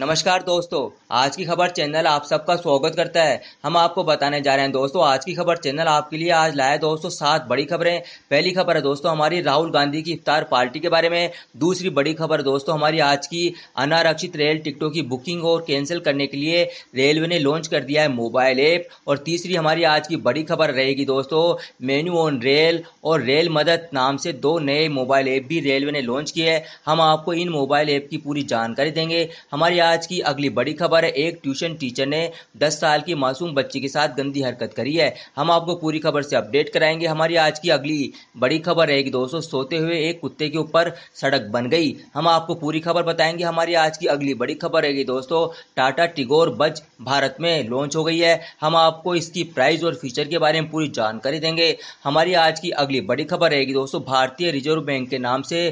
नमस्कार दोस्तों आज की खबर चैनल आप सबका स्वागत करता है हम आपको बताने जा रहे हैं दोस्तों आज की खबर चैनल आपके लिए आज लाए दोस्तों सात बड़ी खबरें पहली खबर है दोस्तों हमारी राहुल गांधी की इफ्तार पार्टी के बारे में दूसरी बड़ी खबर दोस्तों हमारी आज की अनारक्षित रेल टिकटों की बुकिंग और कैंसिल करने के लिए रेलवे ने लॉन्च कर दिया है मोबाइल ऐप और तीसरी हमारी आज की बड़ी खबर रहेगी दोस्तों मेन्यू ऑन रेल और रेल मदद नाम से दो नए मोबाइल ऐप भी रेलवे ने लॉन्च किए हैं हम आपको इन मोबाइल ऐप की पूरी जानकारी देंगे हमारी आज की अगली बड़ी खबर है एक ट्यूशन टीचर ने 10 साल की मासूम बच्ची के साथ गंदी हरकत करी है हम आपको पूरी खबर से अपडेट कराएंगे हमारी आज की अगली बड़ी खबर है कि दोस्तों सोते हुए एक कुत्ते के ऊपर सड़क बन गई हम आपको पूरी खबर बताएंगे हमारी आज की अगली बड़ी खबर है कि दोस्तों टाटा टिगोर बज भारत में लॉन्च हो गई है हम आपको इसकी प्राइस और फीचर के बारे में पूरी जानकारी देंगे हमारी आज की अगली बड़ी खबर है कि दोस्तों भारतीय रिजर्व बैंक के नाम से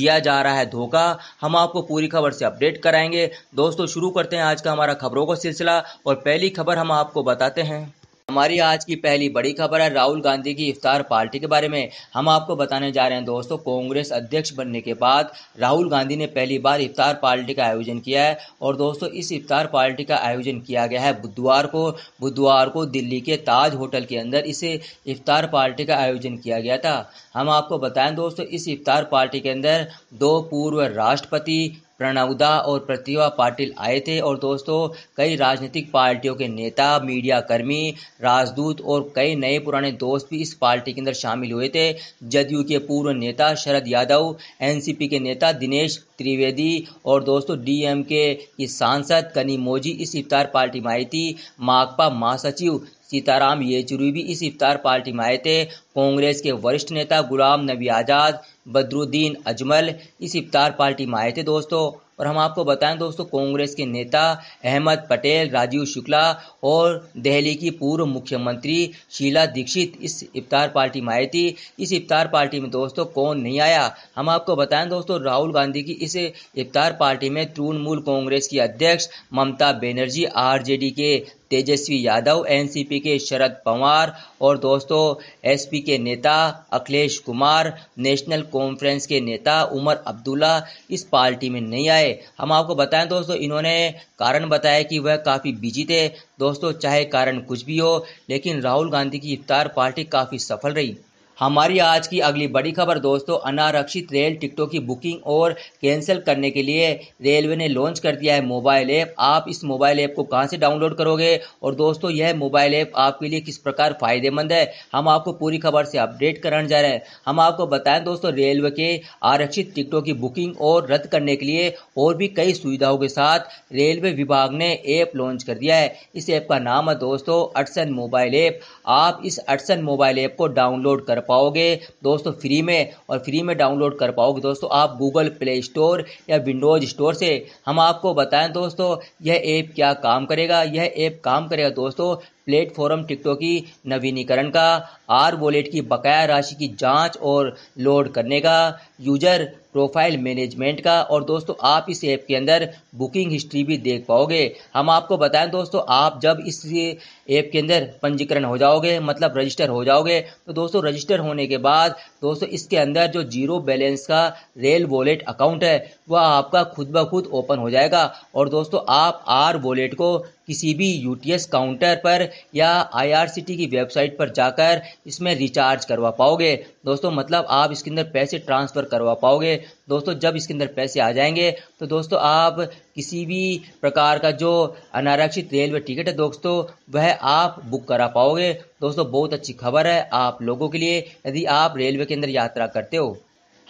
दिया जा रहा है धोखा हम आपको पूरी खबर से अपडेट कराएंगे दोस्तों दोस्तों शुरू करते हैं आज का हमारा खबरों का सिलसिला और पहली खबर हम आपको बताते हैं हमारी आज की पहली बड़ी खबर है राहुल गांधी की इफ्तार पार्टी के बारे में हम आपको बताने जा रहे हैं दोस्तों कांग्रेस अध्यक्ष बनने के बाद राहुल गांधी ने पहली बार इफ्तार पार्टी का आयोजन किया है और दोस्तों इस इफ्तार पार्टी का आयोजन किया गया है बुधवार को बुधवार को दिल्ली के ताज होटल के अंदर इसे इफ्तार पार्टी का आयोजन किया गया था हम आपको बताएं दोस्तों इस इफ्तार पार्टी के अंदर दो पूर्व राष्ट्रपति प्रणवदा और प्रतिभा पाटिल आए थे और दोस्तों कई राजनीतिक पार्टियों के नेता मीडिया कर्मी राजदूत और कई नए पुराने दोस्त भी इस पार्टी के अंदर शामिल हुए थे जदयू के पूर्व नेता शरद यादव एनसीपी के नेता दिनेश त्रिवेदी और दोस्तों डीएमके के सांसद कनी मोजी इस इफ्तार पार्टी में आई थी माकपा महासचिव सीताराम येचुरी भी इस इफ्तार पार्टी में आए थे कांग्रेस के वरिष्ठ नेता गुलाम नबी आजाद बदरुद्दीन अजमल इस इफ्तार पार्टी में आए थे दोस्तों और हम आपको बताएं दोस्तों कांग्रेस के नेता अहमद पटेल राजीव शुक्ला और दिल्ली की पूर्व मुख्यमंत्री शीला दीक्षित इस इफ्तार पार्टी में आई थी इस इफ्तार पार्टी में दोस्तों कौन नहीं आया हम आपको बताएं दोस्तों राहुल गांधी की इस इफ्तार पार्टी में तृणमूल कांग्रेस की अध्यक्ष ममता बनर्जी आर के तेजस्वी यादव एनसीपी के शरद पवार और दोस्तों एसपी के नेता अखिलेश कुमार नेशनल कॉन्फ्रेंस के नेता उमर अब्दुल्ला इस पार्टी में नहीं आए हम आपको बताएं दोस्तों इन्होंने कारण बताया कि वह काफ़ी बिजी थे दोस्तों चाहे कारण कुछ भी हो लेकिन राहुल गांधी की इफ्तार पार्टी काफ़ी सफल रही हमारी आज की अगली बड़ी खबर दोस्तों अनारक्षित रेल टिकटों की बुकिंग और कैंसिल करने के लिए रेलवे ने लॉन्च कर दिया है मोबाइल ऐप आप इस मोबाइल ऐप को कहाँ से डाउनलोड करोगे और दोस्तों यह मोबाइल ऐप आपके लिए किस प्रकार फायदेमंद है हम आपको पूरी खबर से अपडेट कराने जा रहे हैं हम आपको बताएं दोस्तों रेलवे के आरक्षित टिकटों की बुकिंग और रद्द करने के लिए और भी कई सुविधाओं के साथ रेलवे विभाग ने ऐप लॉन्च कर दिया है इस ऐप का नाम है दोस्तों अटसन मोबाइल ऐप आप इस अटसन मोबाइल ऐप को डाउनलोड कर पाओगे दोस्तों फ्री में और फ्री में डाउनलोड कर पाओगे दोस्तों आप गूगल प्ले स्टोर या विंडोज स्टोर से हम आपको बताएं दोस्तों यह ऐप क्या काम करेगा यह ऐप काम करेगा दोस्तों प्लेटफॉर्म टिकटों की नवीनीकरण का आर वॉलेट की बकाया राशि की जांच और लोड करने का यूजर प्रोफाइल मैनेजमेंट का और दोस्तों आप इस ऐप के अंदर बुकिंग हिस्ट्री भी देख पाओगे हम आपको बताएं दोस्तों आप जब इस ऐप के अंदर पंजीकरण हो जाओगे मतलब रजिस्टर हो जाओगे तो दोस्तों रजिस्टर होने के बाद दोस्तों इसके अंदर जो जीरो बैलेंस का रेल वॉलेट अकाउंट है वह आपका खुद ब खुद ओपन हो जाएगा और दोस्तों आप आर वॉलेट को किसी भी यू काउंटर पर या आई की वेबसाइट पर जाकर इसमें रिचार्ज करवा पाओगे दोस्तों मतलब आप इसके अंदर पैसे ट्रांसफ़र करवा पाओगे दोस्तों जब इसके अंदर पैसे आ जाएंगे तो दोस्तों आप किसी भी प्रकार का जो अनारक्षित रेलवे टिकट है दोस्तों वह आप बुक करा पाओगे दोस्तों बहुत अच्छी खबर है आप लोगों के लिए यदि आप रेलवे के अंदर यात्रा करते हो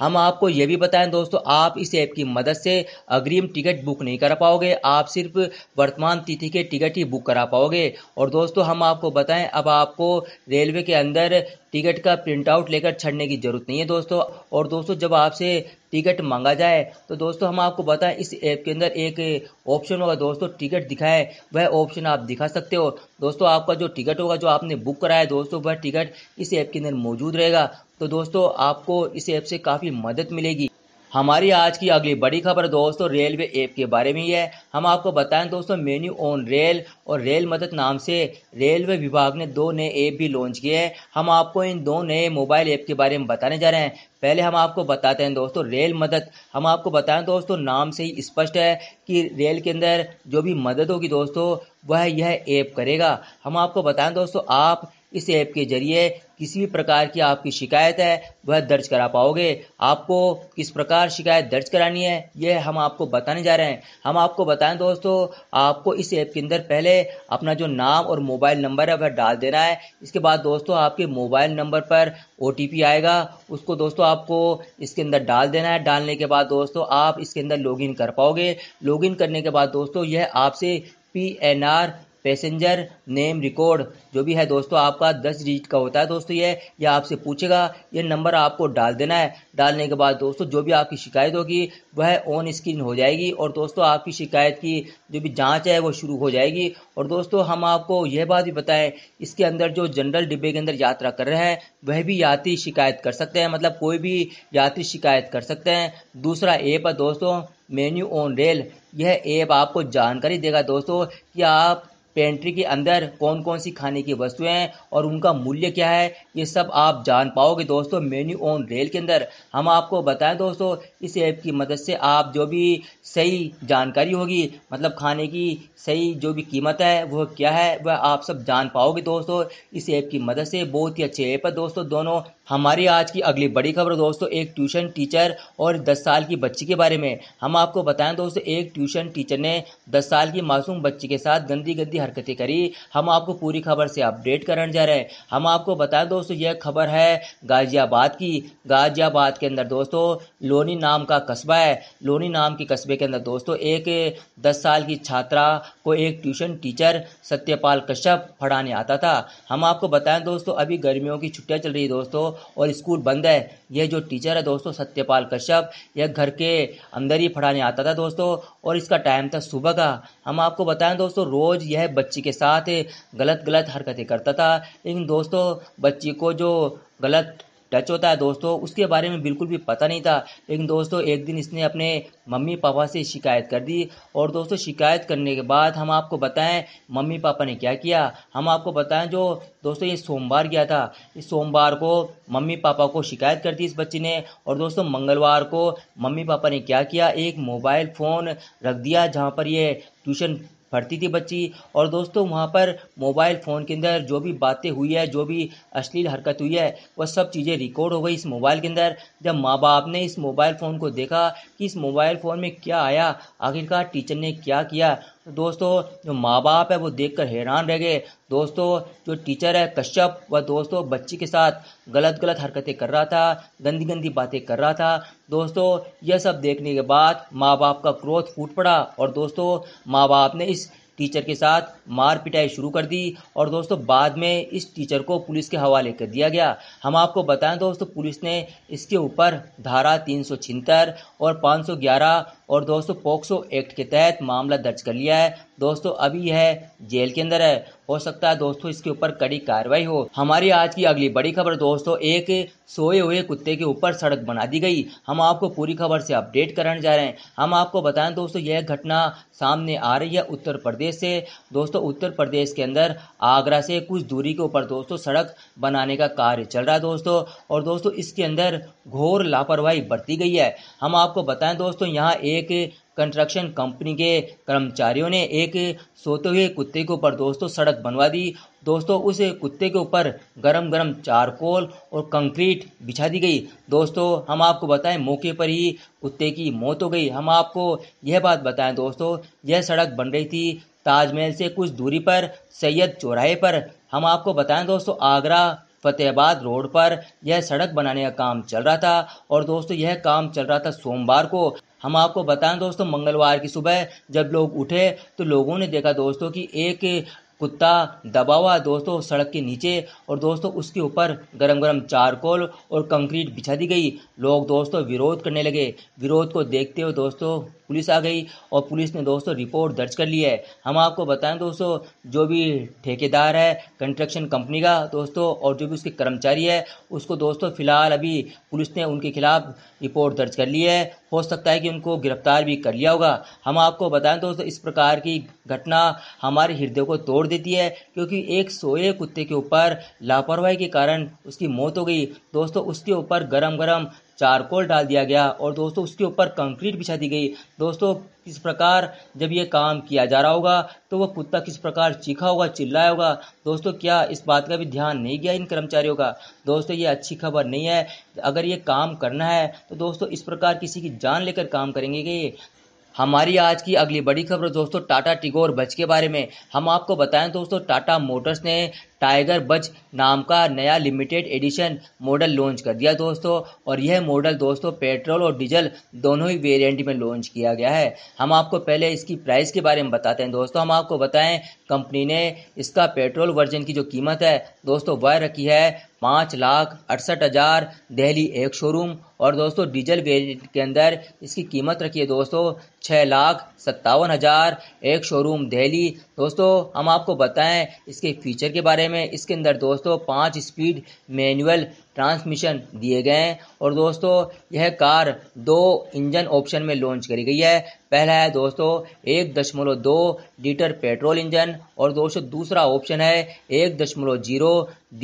हम आपको ये भी बताएं दोस्तों आप इस ऐप की मदद से अग्रिम टिकट बुक नहीं करा पाओगे आप सिर्फ वर्तमान तिथि के टिकट ही बुक करा पाओगे और दोस्तों हम आपको बताएं अब आपको रेलवे के अंदर टिकट का प्रिंट आउट लेकर छड़ने की जरूरत नहीं है दोस्तों और दोस्तों जब आपसे टिकट मांगा जाए तो दोस्तों हम आपको बताएं इस ऐप के अंदर एक ऑप्शन होगा दोस्तों टिकट दिखाएं वह ऑप्शन आप दिखा सकते हो दोस्तों आपका जो टिकट होगा जो आपने बुक कराया दोस्तों वह टिकट इस ऐप के अंदर मौजूद रहेगा तो दोस्तों आपको इस ऐप से काफ़ी मदद मिलेगी हमारी आज की अगली बड़ी खबर दोस्तों रेलवे ऐप के बारे में ही है हम आपको बताएं दोस्तों मेन्यू ऑन रेल और रेल मदद नाम से रेलवे विभाग ने दो नए ऐप भी लॉन्च किए हैं हम आपको इन दो नए मोबाइल ऐप के बारे में बताने जा रहे हैं पहले हम आपको बताते हैं दोस्तों रेल मदद हम आपको बताएं दोस्तों नाम से ही स्पष्ट है कि रेल के अंदर जो भी मदद होगी दोस्तों वह यह ऐप करेगा हम आपको बताएं दोस्तों आप इस ऐप के जरिए किसी भी प्रकार की आपकी शिकायत है वह दर्ज करा पाओगे आपको किस प्रकार शिकायत दर्ज करानी है यह हम आपको बताने जा रहे हैं हम आपको बताएं दोस्तों आपको इस ऐप के अंदर पहले अपना जो नाम और मोबाइल नंबर है वह डाल देना है इसके बाद दोस्तों आपके मोबाइल नंबर पर ओ आएगा उसको दोस्तों आपको इसके अंदर डाल देना है डालने के बाद दोस्तों आप इसके अंदर लॉग कर पाओगे लॉग करने के बाद दोस्तों यह आपसे P N R passenger name record जो भी है दोस्तों आपका दस डिजिट का होता है दोस्तों ये या आपसे पूछेगा ये नंबर आपको डाल देना है डालने के बाद दोस्तों जो भी आपकी शिकायत होगी वह ऑन स्क्रीन हो जाएगी और दोस्तों आपकी शिकायत की जो भी जाँच है वो शुरू हो जाएगी और दोस्तों हम आपको यह बात भी बताएं इसके अंदर जो जनरल डिब्बे के अंदर यात्रा कर रहे हैं वह भी यात्री शिकायत कर सकते हैं मतलब कोई भी यात्री शिकायत कर सकते हैं दूसरा ऐप है दोस्तों मेन्यू ऑन रेल यह ऐप आपको जानकारी देगा दोस्तों कि आप पेंट्री के अंदर कौन कौन सी खाने की वस्तुएं हैं और उनका मूल्य क्या है ये सब आप जान पाओगे दोस्तों मेन्यू ऑन रेल के अंदर हम आपको बताएं दोस्तों इस ऐप की मदद से आप जो भी सही जानकारी होगी मतलब खाने की सही जो भी कीमत है वह क्या है वह आप सब जान पाओगे दोस्तों इस ऐप की मदद से बहुत ही अच्छे ऐप है दोस्तों दोनों हमारी आज की अगली बड़ी खबर दोस्तों एक ट्यूशन टीचर और 10 साल की बच्ची के बारे में हम आपको बताएं दोस्तों एक ट्यूशन टीचर ने 10 साल की मासूम बच्ची के साथ गंदी गंदी हरकतें करी हम आपको पूरी खबर से अपडेट करने जा रहे हैं हम आपको बताएं दोस्तों यह खबर है गाजियाबाद की गाजियाबाद के अंदर दोस्तों लोनी नाम का कस्बा है लोनी नाम के कस्बे के अंदर दोस्तों एक दस साल की छात्रा को एक ट्यूशन टीचर सत्यपाल कश्यप पढ़ाने आता था हम आपको बताएं दोस्तों अभी गर्मियों की छुट्टियाँ चल रही है दोस्तों और स्कूल बंद है यह जो टीचर है दोस्तों सत्यपाल कश्यप यह घर के अंदर ही पढ़ाने आता था दोस्तों और इसका टाइम था सुबह का हम आपको बताएं दोस्तों रोज यह बच्ची के साथ गलत गलत हरकतें करता था लेकिन दोस्तों बच्ची को जो गलत टच होता है दोस्तों उसके बारे में बिल्कुल भी पता नहीं था लेकिन दोस्तों एक दिन इसने अपने मम्मी पापा से शिकायत कर दी और दोस्तों शिकायत करने के बाद हम आपको बताएं मम्मी पापा ने क्या किया हम आपको बताएं जो दोस्तों ये सोमवार गया था इस सोमवार को मम्मी पापा को शिकायत कर दी इस बच्ची ने और दोस्तों मंगलवार को मम्मी पापा ने क्या किया एक मोबाइल फ़ोन रख दिया जहाँ पर ये ट्यूशन भर्ती थी बच्ची और दोस्तों वहाँ पर मोबाइल फ़ोन के अंदर जो भी बातें हुई है जो भी अश्लील हरकत हुई है वह सब चीज़ें रिकॉर्ड हो गई इस मोबाइल के अंदर जब माँ बाप ने इस मोबाइल फ़ोन को देखा कि इस मोबाइल फ़ोन में क्या आया आखिरकार टीचर ने क्या किया तो दोस्तों जो माँ बाप है वो देखकर हैरान रह गए दोस्तों जो टीचर है कश्यप वह दोस्तों बच्ची के साथ गलत गलत हरकतें कर रहा था गंदी गंदी बातें कर रहा था दोस्तों यह सब देखने के बाद माँ बाप का क्रोध फूट पड़ा और दोस्तों माँ बाप ने इस टीचर के साथ मार पिटाई शुरू कर दी और दोस्तों बाद में इस टीचर को पुलिस के हवाले कर दिया गया हम आपको बताएं दोस्तों पुलिस ने इसके ऊपर धारा तीन और 511 और दोस्तों पॉक्सो एक्ट के तहत मामला दर्ज कर लिया है दोस्तों अभी है जेल के अंदर है हो सकता है दोस्तों इसके ऊपर कड़ी कार्रवाई हो हमारी आज की अगली बड़ी खबर दोस्तों एक सोए हुए कुत्ते के ऊपर सड़क बना दी गई हम आपको पूरी खबर से अपडेट कराने जा रहे हैं हम आपको बताएं दोस्तों यह घटना सामने आ रही है उत्तर प्रदेश से दोस्तों उत्तर प्रदेश के अंदर आगरा से कुछ दूरी के ऊपर दोस्तों सड़क बनाने का कार्य चल रहा है दोस्तों और दोस्तों इसके अंदर घोर लापरवाही बरती गई है हम आपको बताएं दोस्तों यहाँ एक एक कंस्ट्रक्शन कंपनी के कर्मचारियों ने एक सोते हुए कुत्ते के ऊपर दोस्तों सड़क बनवा दी दोस्तों उस कुत्ते के ऊपर गरम गरम चारकोल और कंक्रीट बिछा दी गई दोस्तों हम आपको बताएं मौके पर ही कुत्ते की मौत हो गई हम आपको यह बात बताएं दोस्तों यह सड़क बन रही थी ताजमहल से कुछ दूरी पर सैयद चौराहे पर हम आपको बताएं दोस्तों आगरा फतेहाबाद रोड पर यह सड़क बनाने का काम चल रहा था और दोस्तों यह काम चल रहा था सोमवार को हम आपको बताएं दोस्तों मंगलवार की सुबह जब लोग उठे तो लोगों ने देखा दोस्तों कि एक कुत्ता दबा हुआ दोस्तों सड़क के नीचे और दोस्तों उसके ऊपर गरम गरम चारकोल और कंक्रीट बिछा दी गई लोग दोस्तों विरोध करने लगे विरोध को देखते हुए दोस्तों पुलिस आ गई और पुलिस ने दोस्तों रिपोर्ट दर्ज कर ली है हम आपको बताएं दोस्तों जो भी ठेकेदार है कंस्ट्रक्शन कंपनी का दोस्तों और जो भी उसके कर्मचारी है उसको दोस्तों फिलहाल अभी पुलिस ने उनके खिलाफ़ रिपोर्ट दर्ज कर ली है हो सकता है कि उनको गिरफ्तार भी कर लिया होगा हम आपको बताएं दोस्तों इस प्रकार की घटना हमारे हृदय को तोड़ देती है क्योंकि एक सोए कुत्ते के ऊपर लापरवाही के कारण उसकी मौत हो गई दोस्तों उसके ऊपर गरम गरम चारकोल डाल दिया गया और दोस्तों उसके ऊपर कंक्रीट बिछा दी गई दोस्तों किस प्रकार जब ये काम किया जा रहा होगा तो वह कुत्ता किस प्रकार चीखा होगा चिल्लाया होगा दोस्तों क्या इस बात का भी ध्यान नहीं गया इन कर्मचारियों का दोस्तों ये अच्छी खबर नहीं है अगर ये काम करना है तो दोस्तों इस प्रकार किसी की जान लेकर काम करेंगे कि हमारी आज की अगली बड़ी खबर दोस्तों टाटा टिगोर बच के बारे में हम आपको बताएं दोस्तों टाटा मोटर्स ने टाइगर बज नाम का नया लिमिटेड एडिशन मॉडल लॉन्च कर दिया दोस्तों और यह मॉडल दोस्तों पेट्रोल और डीजल दोनों ही वेरिएंट में लॉन्च किया गया है हम आपको पहले इसकी प्राइस के बारे में बताते हैं दोस्तों हम आपको बताएं कंपनी ने इसका पेट्रोल वर्जन की जो कीमत है दोस्तों वह रखी है पाँच लाख अड़सठ हज़ार दहली एक शोरूम और दोस्तों डीजल वेरिएंट के अंदर इसकी कीमत रखी है दोस्तों छः लाख सत्तावन हज़ार एक शोरूम दहली दोस्तों हम आपको बताएं इसके फीचर के बारे में इसके अंदर दोस्तों पाँच स्पीड मैनुअल ट्रांसमिशन दिए गए हैं और दोस्तों यह कार दो इंजन ऑप्शन में लॉन्च करी गई है पहला है दोस्तों एक दशमलव दो लीटर पेट्रोल इंजन और दोस्तों दूसरा ऑप्शन है एक दशमलव जीरो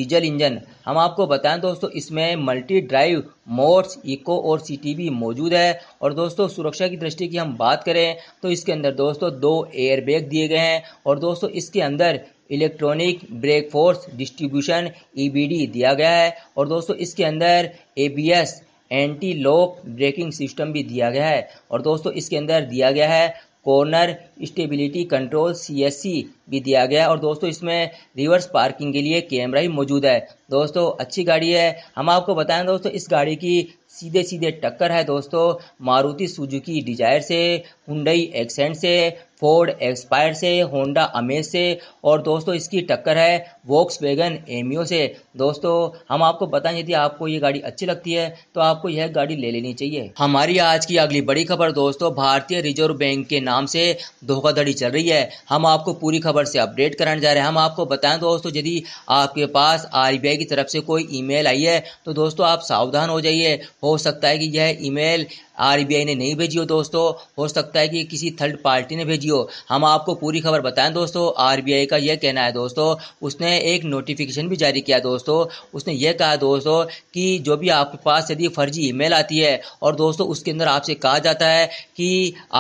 डीजल इंजन हम आपको बताएं दोस्तों इसमें मल्टी ड्राइव मोड्स इको और सीटीबी मौजूद है और दोस्तों सुरक्षा की दृष्टि की हम बात करें तो इसके अंदर दोस्तों दो एयरबैग दिए गए हैं और दोस्तों इसके अंदर electronic brake force distribution EBD e दिया गया है और दोस्तों इसके अंदर ABS anti lock braking system भी दिया गया है और दोस्तों इसके अंदर दिया गया है कॉर्नर स्टेबिलिटी कंट्रोल सीएससी भी दिया गया है और दोस्तों इसमें रिवर्स पार्किंग के लिए कैमरा ही मौजूद है दोस्तों अच्छी गाड़ी है हम आपको बताएं दोस्तों इस गाड़ी की सीधे सीधे टक्कर है दोस्तों मारुति सुजुकी डिजायर से हुंडई एक्सेंट से फोर्ड एक्सपायर से होंडा अमेज से और दोस्तों इसकी टक्कर है वोक्स वेगन एमियो से दोस्तों हम आपको बताएं यदि आपको ये गाड़ी अच्छी लगती है तो आपको यह गाड़ी ले लेनी चाहिए हमारी आज की अगली बड़ी खबर दोस्तों भारतीय रिजर्व बैंक के नाम से धोखाधड़ी चल रही है हम आपको पूरी खबर से अपडेट कराने जा रहे हैं हम आपको बताएं दोस्तों यदि आपके पास आर की तरफ से कोई ई आई है तो दोस्तों आप सावधान हो जाइए हो सकता है कि यह ई मेल ने नहीं भेजी हो दोस्तों हो सकता सकता है कि किसी थर्ड पार्टी ने भेजी हो हम आपको पूरी खबर बताएं दोस्तों आरबीआई का यह कहना है दोस्तों उसने एक नोटिफिकेशन भी जारी किया दोस्तों उसने यह कहा दोस्तों कि जो भी आपके पास यदि फर्जी ईमेल आती है और दोस्तों उसके अंदर आपसे कहा जाता है कि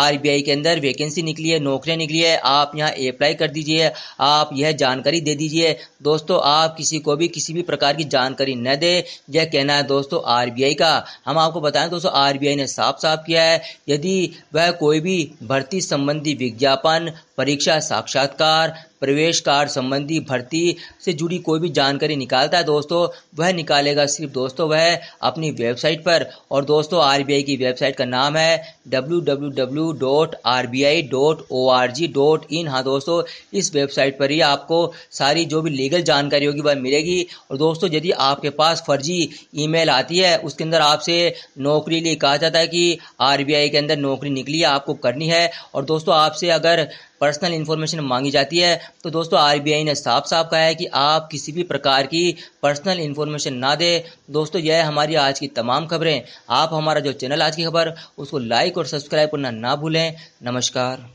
आर के अंदर वैकेंसी निकली है नौकरियाँ निकली है आप यहाँ अप्लाई कर दीजिए आप यह जानकारी दे दीजिए दोस्तों आप किसी को भी किसी भी प्रकार की जानकारी न दे यह कहना है दोस्तों आर का हम आपको बताएं दोस्तों आर ने साफ साफ किया है यदि वह कोई भी भर्ती संबंधी विज्ञापन परीक्षा साक्षात्कार प्रवेश कार्ड संबंधी भर्ती से जुड़ी कोई भी जानकारी निकालता है दोस्तों वह निकालेगा सिर्फ दोस्तों वह अपनी वेबसाइट पर और दोस्तों आर की वेबसाइट का नाम है www.rbi.org.in हाँ दोस्तों इस वेबसाइट पर ही आपको सारी जो भी लीगल जानकारी होगी वह मिलेगी और दोस्तों यदि आपके पास फर्जी ईमेल आती है उसके अंदर आपसे नौकरी लिए कहा जाता है कि आरबीआई के अंदर नौकरी निकली है आपको करनी है और दोस्तों आपसे अगर पर्सनल इन्फॉर्मेशन मांगी जाती है तो दोस्तों आर ने साफ साफ कहा है कि आप किसी भी प्रकार की पर्सनल इन्फॉर्मेशन ना दें दोस्तों यह हमारी आज की तमाम खबरें आप हमारा जो चैनल आज की खबर उसको लाइक और सब्सक्राइब करना ना भूलें नमस्कार